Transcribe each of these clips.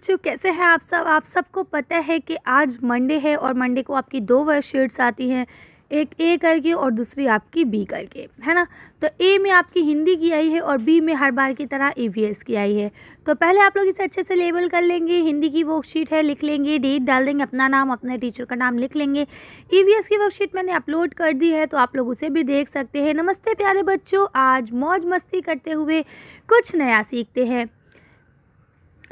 बच्चों कैसे हैं आप सब आप सबको पता है कि आज मंडे है और मंडे को आपकी दो वर्कशीट्स आती हैं एक ए करके और दूसरी आपकी बी करके है ना तो ए में आपकी हिंदी की आई है और बी में हर बार की तरह ई की आई है तो पहले आप लोग इसे अच्छे से लेबल कर लेंगे हिंदी की वर्कशीट है लिख लेंगे डेट डाल देंगे अपना नाम अपने टीचर का नाम लिख लेंगे ई की वर्कशीट मैंने अपलोड कर दी है तो आप लोग उसे भी देख सकते हैं नमस्ते प्यारे बच्चों आज मौज मस्ती करते हुए कुछ नया सीखते हैं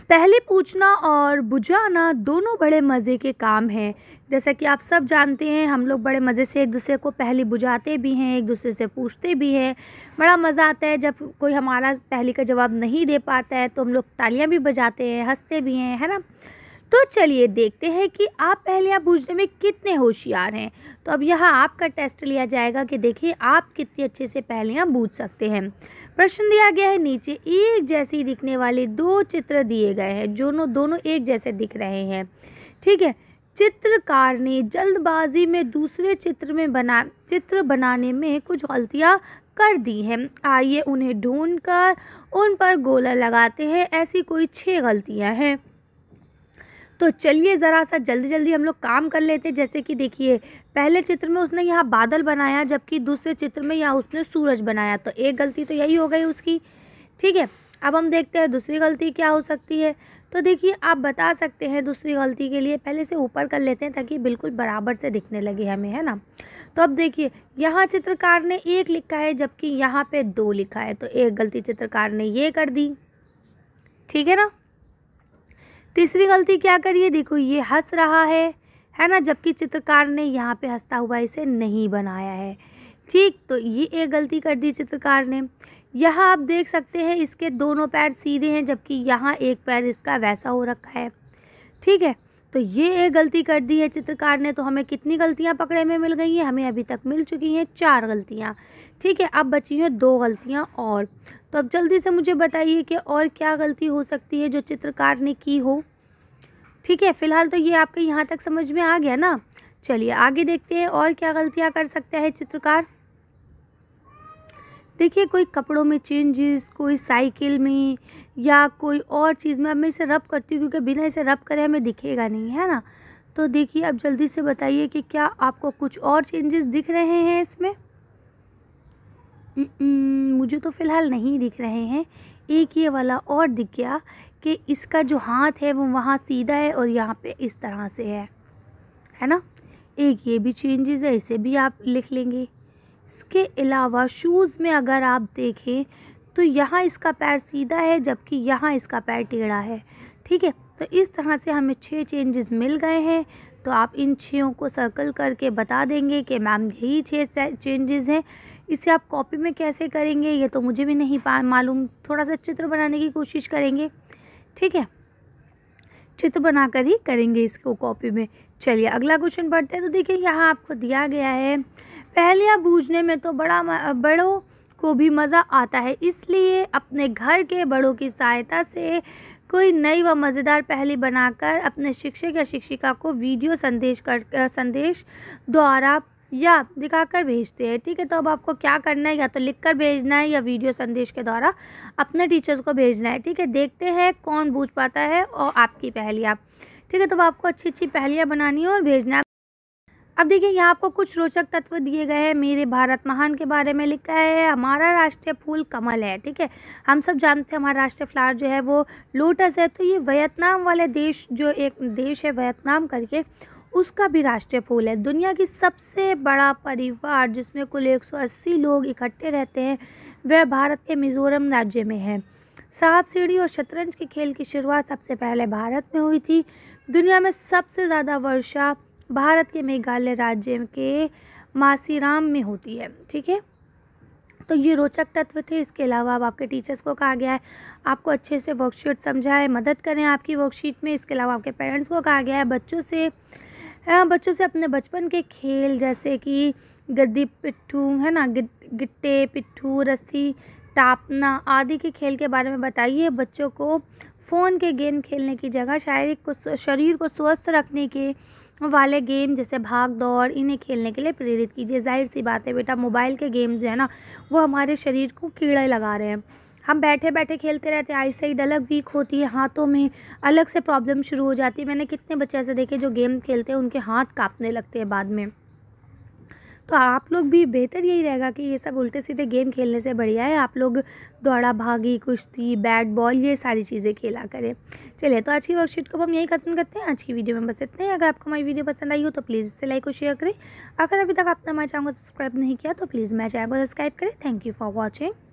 पहले पूछना और बुझाना दोनों बड़े मज़े के काम हैं जैसा कि आप सब जानते हैं हम लोग बड़े मज़े से एक दूसरे को पहली बुझाते भी हैं एक दूसरे से पूछते भी हैं बड़ा मज़ा आता है जब कोई हमारा पहली का जवाब नहीं दे पाता है तो हम लोग तालियां भी बजाते हैं हंसते भी हैं है ना तो चलिए देखते हैं कि आप पहले आप बूझने में कितने होशियार हैं तो अब यहाँ आपका टेस्ट लिया जाएगा कि देखिए आप कितने अच्छे से आप बूझ सकते हैं प्रश्न दिया गया है नीचे एक जैसी दिखने वाले दो चित्र दिए गए हैं दोनों दोनों एक जैसे दिख रहे हैं ठीक है चित्रकार ने जल्दबाजी में दूसरे चित्र में बना चित्र बनाने में कुछ गलतियाँ कर दी हैं आइए उन्हें ढूंढ कर उन पर गोला लगाते हैं ऐसी कोई छः गलतियाँ हैं तो चलिए ज़रा सा जल्दी जल्दी हम लोग काम कर लेते जैसे कि देखिए पहले चित्र में उसने यहाँ बादल बनाया जबकि दूसरे चित्र में यहाँ उसने सूरज बनाया तो एक गलती तो यही हो गई उसकी ठीक है अब हम देखते हैं दूसरी गलती क्या हो सकती है तो देखिए आप बता सकते हैं दूसरी गलती के लिए पहले से ऊपर कर लेते हैं ताकि बिल्कुल बराबर से दिखने लगे हमें है ना तो अब देखिए यहाँ चित्रकार ने एक लिखा है जबकि यहाँ पे दो लिखा है तो एक गलती चित्रकार ने ये कर दी ठीक है ना तीसरी गलती क्या करिए देखो ये हंस रहा है है ना जबकि चित्रकार ने यहाँ पे हंसता हुआ इसे नहीं बनाया है ठीक तो ये एक गलती कर दी चित्रकार ने यहाँ आप देख सकते हैं इसके दोनों पैर सीधे हैं जबकि यहाँ एक पैर इसका वैसा हो रखा है ठीक है तो ये एक गलती कर दी है चित्रकार ने तो हमें कितनी गलतियाँ पकड़े में मिल गई हैं हमें अभी तक मिल चुकी हैं चार गलतियाँ ठीक है अब बची हैं दो गलतियाँ और तो अब जल्दी से मुझे बताइए कि और क्या गलती हो सकती है जो चित्रकार ने की हो ठीक है फिलहाल तो ये आपके यहाँ तक समझ में आ गया ना चलिए आगे देखते हैं और क्या गलतियाँ कर सकता है चित्रकार देखिए कोई कपड़ों में चेंजेस कोई साइकिल में या कोई और चीज़ में अब मैं इसे रब करती हूँ क्योंकि बिना इसे रब करे हमें दिखेगा नहीं है ना तो देखिए अब जल्दी से बताइए कि क्या आपको कुछ और चेंजेस दिख रहे हैं इसमें हम्म, मुझे तो फ़िलहाल नहीं दिख रहे हैं एक ये वाला और दिख गया कि इसका जो हाथ है वो वहाँ सीधा है और यहाँ पे इस तरह से है है ना एक ये भी चेंजेस है इसे भी आप लिख लेंगे इसके अलावा शूज़ में अगर आप देखें तो यहाँ इसका पैर सीधा है जबकि यहाँ इसका पैर टेढ़ा है ठीक है तो इस तरह से हमें छः चेंजेस मिल गए हैं तो आप इन छों को सर्कल करके बता देंगे कि मैम यही छः चेंजेस हैं इसे आप कॉपी में कैसे करेंगे ये तो मुझे भी नहीं मालूम थोड़ा सा चित्र बनाने की कोशिश करेंगे ठीक है चित्र बनाकर ही करेंगे इसको कॉपी में चलिए अगला क्वेश्चन पढ़ते हैं तो देखिए यहाँ आपको दिया गया है आप बूझने में तो बड़ा बड़ों को भी मज़ा आता है इसलिए अपने घर के बड़ों की सहायता से कोई नई व मज़ेदार पहली बनाकर अपने शिक्षक या शिक्षिका को वीडियो संदेश कर संदेश द्वारा या दिखाकर भेजते हैं ठीक है तो अब आपको क्या करना है या तो लिख कर भेजना है या वीडियो संदेश के द्वारा अपने टीचर्स को भेजना है ठीक है देखते हैं कौन बूझ पाता है और आपकी पहलियाँ आप ठीक है तो आपको अच्छी अच्छी पहलियाँ बनानी है और भेजना है अब देखिए यहाँ आपको कुछ रोचक तत्व दिए गए हैं मेरे भारत महान के बारे में लिखा है हमारा राष्ट्रीय फूल कमल है ठीक है हम सब जानते हैं हमारा राष्ट्रीय फ्लावर जो है वो लोटस है तो ये वियतनाम वाले देश जो एक देश है वियतनाम करके उसका भी राष्ट्रीय फूल है दुनिया की सबसे बड़ा परिवार जिसमें कुल 180 लोग इकट्ठे रहते हैं वह भारत के मिज़ोरम राज्य में है सांप सीढ़ी और शतरंज के खेल की शुरुआत सबसे पहले भारत में हुई थी दुनिया में सबसे ज़्यादा वर्षा भारत के मेघालय राज्य के मासीराम में होती है ठीक है तो ये रोचक तत्व थे इसके अलावा अब आपके टीचर्स को कहा गया है आपको अच्छे से वर्कशीट समझाएं मदद करें आपकी वर्कशीट में इसके अलावा आपके पेरेंट्स को कहा गया है बच्चों से बच्चों से अपने बचपन के खेल जैसे कि गद्दी पिट्ठू है ना गिट्टे पिट्ठू रस्सी टापना आदि के खेल के बारे में बताइए बच्चों को फ़ोन के गेम खेलने की जगह शारीरिक को शरीर को स्वस्थ रखने के वाले गेम जैसे भाग दौड़ इन्हें खेलने के लिए प्रेरित कीजिए जाहिर सी बात है बेटा मोबाइल के गेम जो है ना वो हमारे शरीर को कीड़े लगा रहे हैं हम बैठे बैठे खेलते रहते हैं आई साइड अलग वीक होती है हाथों में अलग से प्रॉब्लम शुरू हो जाती है मैंने कितने बच्चे ऐसे देखे जो गेम खेलते हैं उनके हाथ काँपने लगते हैं बाद में तो आप लोग भी बेहतर यही रहेगा कि ये सब उल्टे सीधे गेम खेलने से बढ़िया है आप लोग दौड़ा भागी कुश्ती बैट बॉल ये सारी चीज़ें खेला करें चलिए तो आज की वर्कशीट को हम यही खत्म करते हैं आज की वीडियो में बस इतने ही अगर आपको हमारी वीडियो पसंद आई हो तो प्लीज़ इसे लाइक और शेयर करें अगर अभी तक आपने हमारे चैनल को सब्सक्राइब नहीं किया तो प्लीज़ मेरे चैनल को सब्सक्राइब करें थैंक यू फॉर वॉचिंग